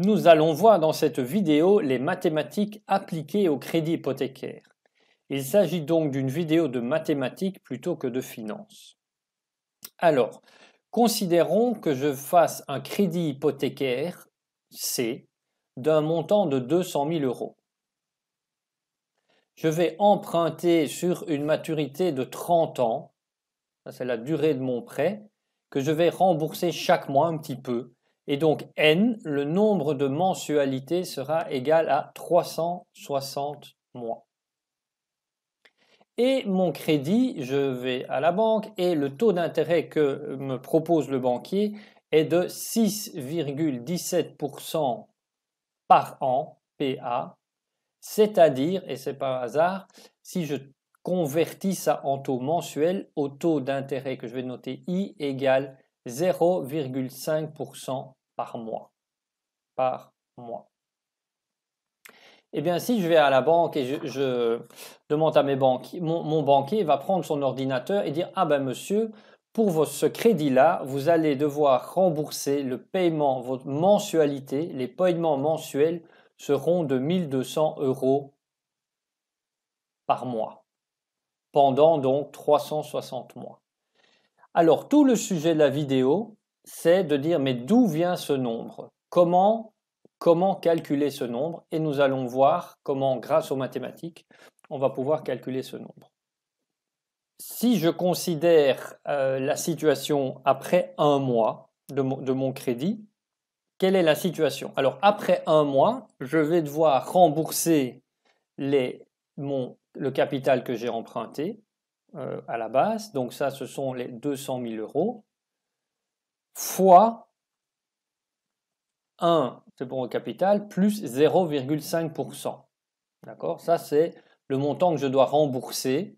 Nous allons voir dans cette vidéo les mathématiques appliquées au crédit hypothécaire. Il s'agit donc d'une vidéo de mathématiques plutôt que de finances. Alors, considérons que je fasse un crédit hypothécaire C d'un montant de 200 000 euros. Je vais emprunter sur une maturité de 30 ans, c'est la durée de mon prêt, que je vais rembourser chaque mois un petit peu, et donc n, le nombre de mensualités sera égal à 360 mois. Et mon crédit, je vais à la banque et le taux d'intérêt que me propose le banquier est de 6,17% par an, PA, c'est-à-dire, et c'est pas hasard, si je convertis ça en taux mensuel, au taux d'intérêt que je vais noter I égale 0,5% par mois. Par mois. Eh bien, si je vais à la banque et je, demande à mes banquiers, mon, mon, banquier va prendre son ordinateur et dire Ah ben monsieur, pour ce crédit-là, vous allez devoir rembourser le paiement, votre mensualité, les paiements mensuels seront de 1200 euros par mois, pendant donc 360 mois. Alors, tout le sujet de la vidéo, c'est de dire mais d'où vient ce nombre Comment calculer ce nombre et nous allons voir comment grâce aux mathématiques on va pouvoir calculer ce nombre. Si je considère euh, la situation après un mois de, mon crédit, quelle est la situation Alors après un mois, je vais devoir rembourser les, le capital que j'ai emprunté euh, à la base. Donc ça, ce sont les 200 000 euros fois 1, c'est bon au capital, plus 0,5%. D'accord Ça, c'est le montant que je dois rembourser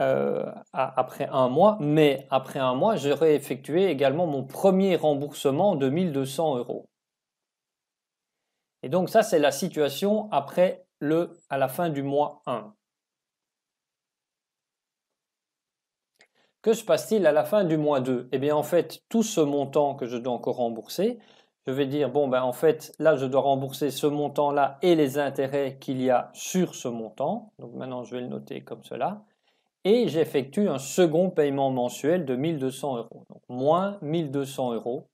euh, après un mois. Mais après un mois, j'aurai effectué également mon premier remboursement de 1200 euros. Et donc ça, c'est la situation après le, à la fin du mois 1. Que se passe-t-il à la fin du mois 2 Eh bien, en fait, tout ce montant que je dois encore rembourser, je vais dire, bon, ben, en fait, là, je dois rembourser ce montant-là et les intérêts qu'il y a sur ce montant. Donc maintenant, je vais le noter comme cela. Et j'effectue un second paiement mensuel de 1200 euros. Donc, moins 1200 euros.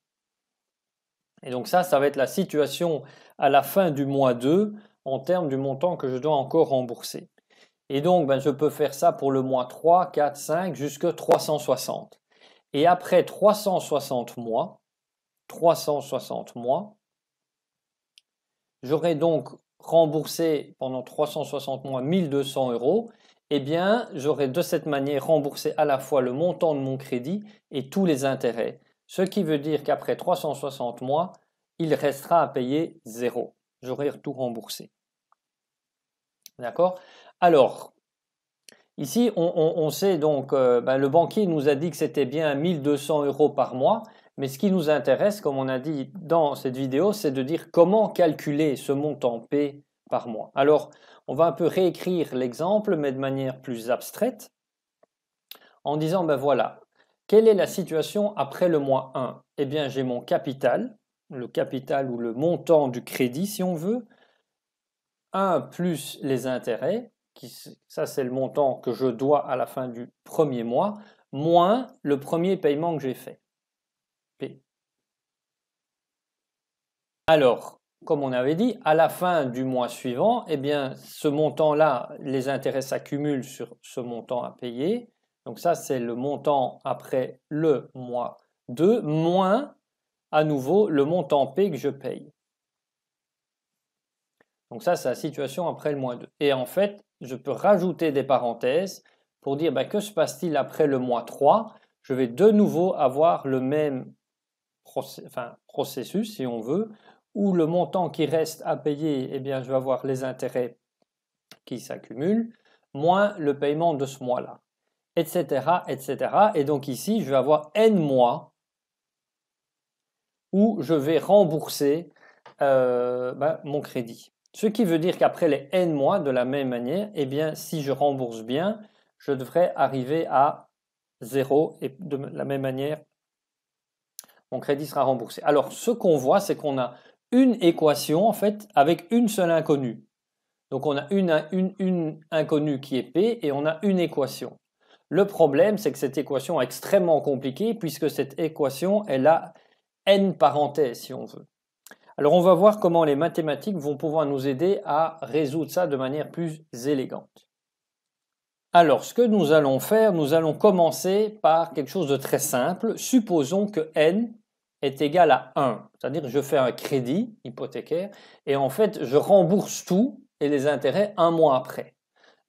Et donc ça, ça va être la situation à la fin du mois 2 en termes du montant que je dois encore rembourser. Et donc, ben, je peux faire ça pour le mois 3, 4, 5, jusque 360. Et après 360 mois, 360 mois, j'aurai donc remboursé pendant 360 mois 1200 euros. Eh bien, j'aurai de cette manière remboursé à la fois le montant de mon crédit et tous les intérêts. Ce qui veut dire qu'après 360 mois, il restera à payer zéro. J'aurai tout remboursé. D'accord Alors, ici, on, sait donc, euh, ben, le banquier nous a dit que c'était bien 1200 euros par mois, mais ce qui nous intéresse, comme on a dit dans cette vidéo, c'est de dire comment calculer ce montant P par mois. Alors, on va un peu réécrire l'exemple, mais de manière plus abstraite, en disant, ben voilà, quelle est la situation après le mois 1 Eh bien, j'ai mon capital, le capital ou le montant du crédit si on veut, 1 plus les intérêts, qui, ça c'est le montant que je dois à la fin du premier mois, moins le premier paiement que j'ai fait. P. Alors, comme on avait dit, à la fin du mois suivant, eh bien, ce montant-là, les intérêts s'accumulent sur ce montant à payer. Donc ça, c'est le montant après le mois 2, moins à nouveau le montant P que je paye. Donc ça, c'est la situation après le mois 2. Et en fait, je peux rajouter des parenthèses pour dire bah, que se passe-t-il après le mois 3 Je vais de nouveau avoir le même processus, si on veut, où le montant qui reste à payer, eh bien, je vais avoir les intérêts qui s'accumulent, moins le paiement de ce mois-là, etc., etc. Et donc ici, je vais avoir n mois où je vais rembourser euh, bah, mon crédit. Ce qui veut dire qu'après les n mois, de la même manière, eh bien, si je rembourse bien, je devrais arriver à 0 et de la même manière, mon crédit sera remboursé. Alors, ce qu'on voit, c'est qu'on a une équation, en fait, avec une seule inconnue. Donc, on a une, inconnue qui est P et on a une équation. Le problème, c'est que cette équation est extrêmement compliquée puisque cette équation, elle a n parenthèses, si on veut. Alors on va voir comment les mathématiques vont pouvoir nous aider à résoudre ça de manière plus élégante. Alors ce que nous allons faire, nous allons commencer par quelque chose de très simple. Supposons que n est égal à 1, c'est-à-dire je fais un crédit hypothécaire et en fait je rembourse tout et les intérêts un mois après.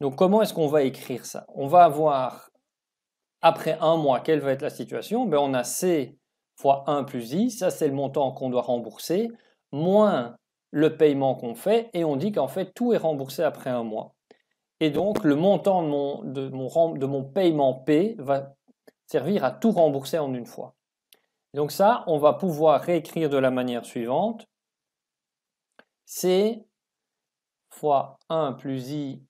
Donc comment est-ce qu'on va écrire ça On va avoir après un mois, quelle va être la situation ben, On a C fois 1 plus I, ça c'est le montant qu'on doit rembourser moins le paiement qu'on fait, et on dit qu'en fait tout est remboursé après un mois. Et donc le montant de mon, de mon, de mon paiement P va servir à tout rembourser en une fois. Donc ça, on va pouvoir réécrire de la manière suivante. C fois 1 plus i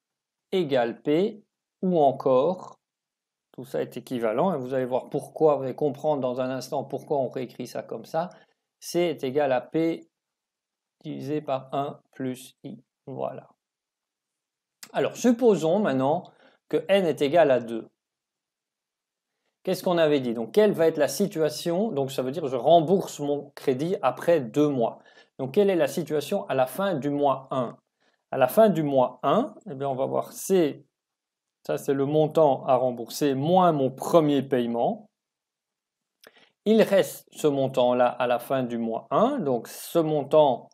égale p, ou encore, tout ça est équivalent, et hein, vous allez voir pourquoi, vous allez comprendre dans un instant pourquoi on réécrit ça comme ça, c est égal à p divisé par 1 plus i. Voilà. Alors, supposons maintenant que n est égal à 2. Qu'est-ce qu'on avait dit Donc, quelle va être la situation Donc, ça veut dire que je rembourse mon crédit après deux mois. Donc, quelle est la situation à la fin du mois 1 À la fin du mois 1, et eh bien, on va voir c'est ça c'est le montant à rembourser, moins mon premier paiement. Il reste ce montant-là à la fin du mois 1. Donc, ce montant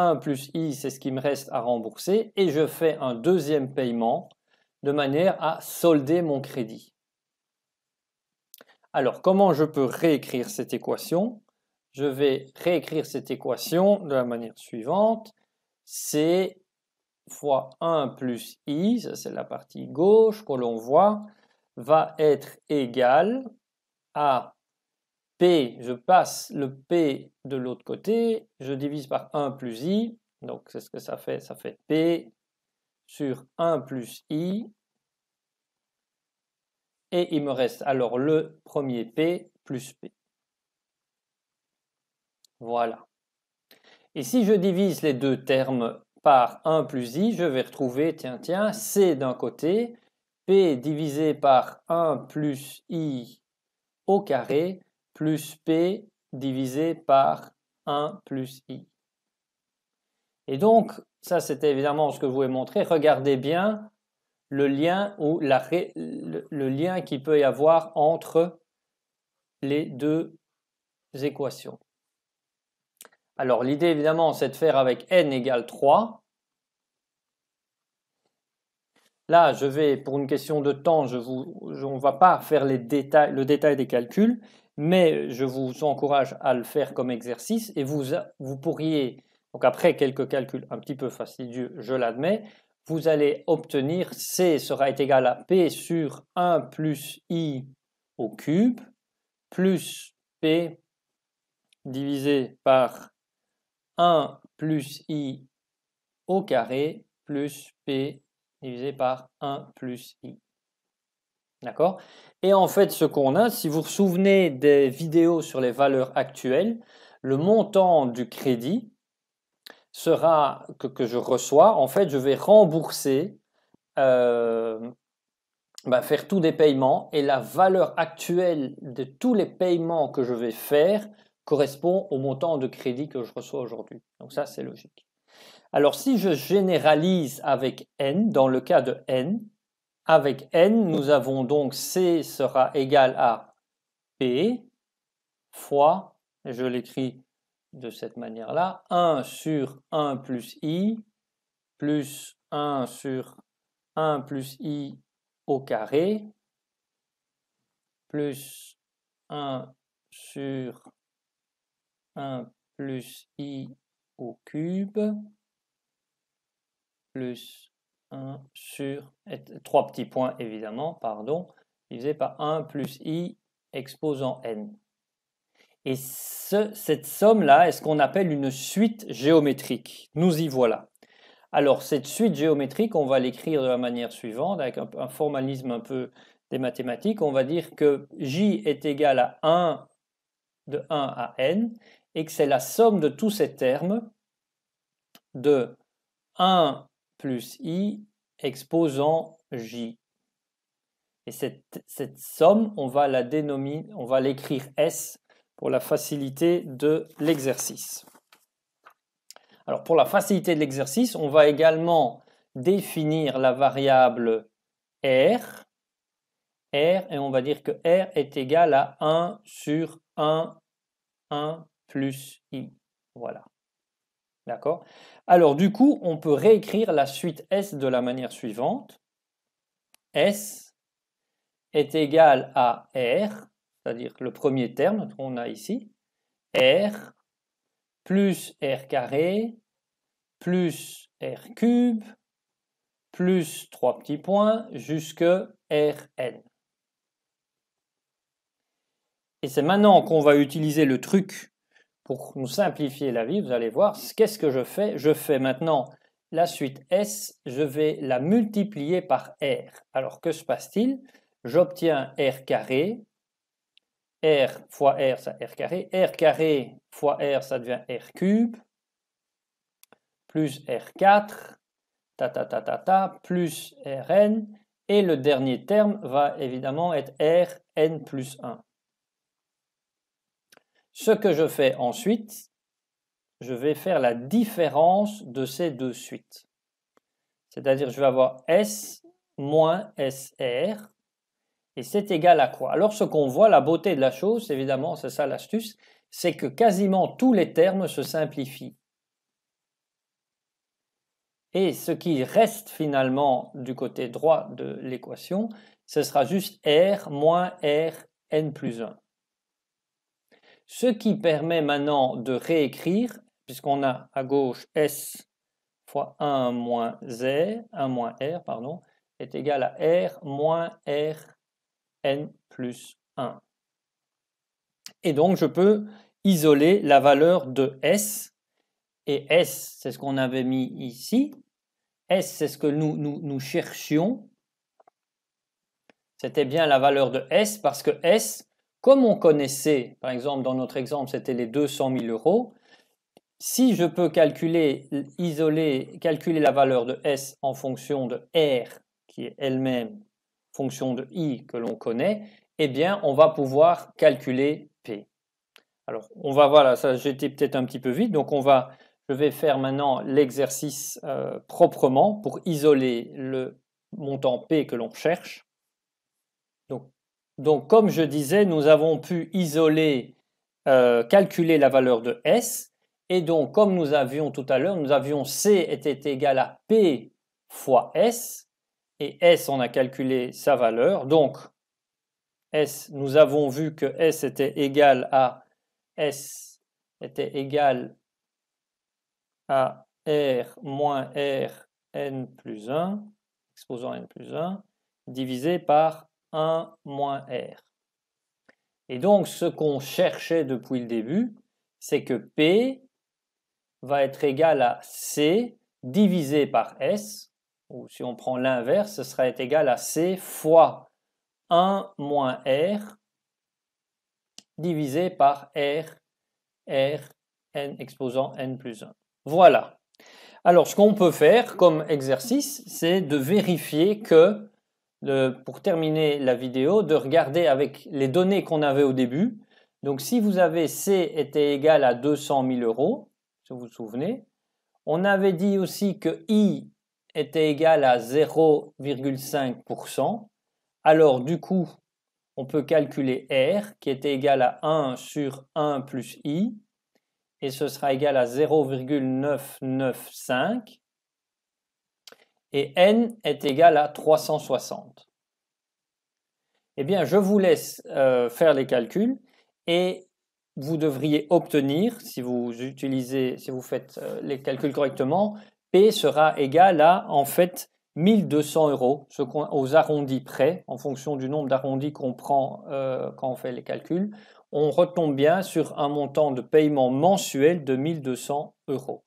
1 plus i, c'est ce qui me reste à rembourser, et je fais un deuxième paiement de manière à solder mon crédit. Alors, comment je peux réécrire cette équation Je vais réécrire cette équation de la manière suivante. C fois 1 plus i, ça c'est la partie gauche que l'on voit, va être égal à P, je passe le P de l'autre côté, je divise par 1 plus I, donc c'est ce que ça fait, ça fait P sur 1 plus I, et il me reste alors le premier P plus P. Voilà. Et si je divise les deux termes par 1 plus i, je vais retrouver, tiens, tiens, c d'un côté, p divisé par 1 plus i au carré plus P divisé par 1 plus I. Et donc, ça c'était évidemment ce que je ai montré. Regardez bien le lien, ou le, lien qu'il peut y avoir entre les deux équations. Alors l'idée évidemment c'est de faire avec n égale 3. Là, je vais, pour une question de temps, je vous, on ne va pas faire les détails, le détail des calculs, mais je vous encourage à le faire comme exercice et vous, vous pourriez, donc après quelques calculs un petit peu fastidieux, je l'admets, vous allez obtenir C sera égal à P sur 1 plus I au cube plus P divisé par 1 plus I au carré plus P divisé par 1 plus I. D'accord Et en fait, ce qu'on a, si vous vous souvenez des vidéos sur les valeurs actuelles, le montant du crédit sera que, je reçois, en fait, je vais rembourser, euh, bah, faire tous des paiements et la valeur actuelle de tous les paiements que je vais faire correspond au montant de crédit que je reçois aujourd'hui. Donc ça, c'est logique. Alors si je généralise avec n, dans le cas de n, avec n, nous avons donc C sera égal à P fois, je l'écris de cette manière-là, 1 sur 1 plus i plus 1 sur 1 plus i au carré plus 1 sur 1 plus i au cube plus 1 sur, 3 petits points évidemment, pardon, divisé par 1 plus i exposant n. Et cette somme-là est ce qu'on appelle une suite géométrique. Nous y voilà. Alors cette suite géométrique, on va l'écrire de la manière suivante, avec un, formalisme un peu des mathématiques. On va dire que j est égal à 1 de 1 à n, et que c'est la somme de tous ces termes de 1 plus i exposant j. Et cette, cette somme, on va la dénominer, on va l'écrire s pour la facilité de l'exercice. Alors pour la facilité de l'exercice, on va également définir la variable r, r, et on va dire que r est égal à 1 sur 1, 1 plus i. Voilà. Alors du coup, on peut réécrire la suite S de la manière suivante. S est égal à R, c'est-à-dire le premier terme qu'on a ici, R plus R carré plus R cube plus trois petits points jusque Rn. Et c'est maintenant qu'on va utiliser le truc pour nous simplifier la vie, vous allez voir, qu'est-ce que je fais Je fais maintenant la suite S, je vais la multiplier par R. Alors que se passe-t-il J'obtiens R carré, R fois R, ça R carré, R carré fois R, ça devient R cube, plus R4, ta ta ta plus Rn, et le dernier terme va évidemment être Rn plus 1. Ce que je fais ensuite, je vais faire la différence de ces deux suites. C'est-à-dire, je vais avoir S moins SR, et c'est égal à quoi Alors, ce qu'on voit, la beauté de la chose, évidemment, c'est ça l'astuce, c'est que quasiment tous les termes se simplifient. Et ce qui reste finalement du côté droit de l'équation, ce sera juste R moins R n plus 1. Ce qui permet maintenant de réécrire, puisqu'on a à gauche S fois 1 moins R, pardon, est égal à R moins R n plus 1. Et donc, je peux isoler la valeur de S. Et S, c'est ce qu'on avait mis ici. S, c'est ce que nous, nous, nous cherchions. C'était bien la valeur de S parce que S, comme on connaissait, par exemple, dans notre exemple, c'était les 200 000 euros, si je peux calculer, isoler, calculer la valeur de S en fonction de R, qui est elle-même fonction de I que l'on connaît, eh bien, on va pouvoir calculer P. Alors, on va, voilà, ça j'étais peut-être un petit peu vite, donc on va, je vais faire maintenant l'exercice euh, proprement pour isoler le montant P que l'on cherche. Donc, donc, comme je disais, nous avons pu isoler, euh, calculer la valeur de S. Et donc, comme nous avions tout à l'heure, nous avions C était égal à P fois S. Et S, on a calculé sa valeur. Donc, S, nous avons vu que S était égal à S était égal à R moins R n plus 1, exposant n plus 1, divisé par 1 moins R. Et donc, ce qu'on cherchait depuis le début, c'est que P va être égal à C divisé par S, ou si on prend l'inverse, ce sera égal à C fois 1 moins R divisé par R, R, N exposant N plus 1. Voilà. Alors, ce qu'on peut faire comme exercice, c'est de vérifier que pour terminer la vidéo, de regarder avec les données qu'on avait au début. Donc si vous avez C était égal à 200 000 euros, si vous vous souvenez, on avait dit aussi que I était égal à 0,5%. Alors du coup, on peut calculer R qui était égal à 1 sur 1 plus I et ce sera égal à 0,995 et n est égal à 360. Eh bien, je vous laisse euh, faire les calculs et vous devriez obtenir, si vous utilisez, si vous faites euh, les calculs correctement, P sera égal à en fait 1200 euros ce aux arrondis près, en fonction du nombre d'arrondis qu'on prend euh, quand on fait les calculs. On retombe bien sur un montant de paiement mensuel de 1200 euros.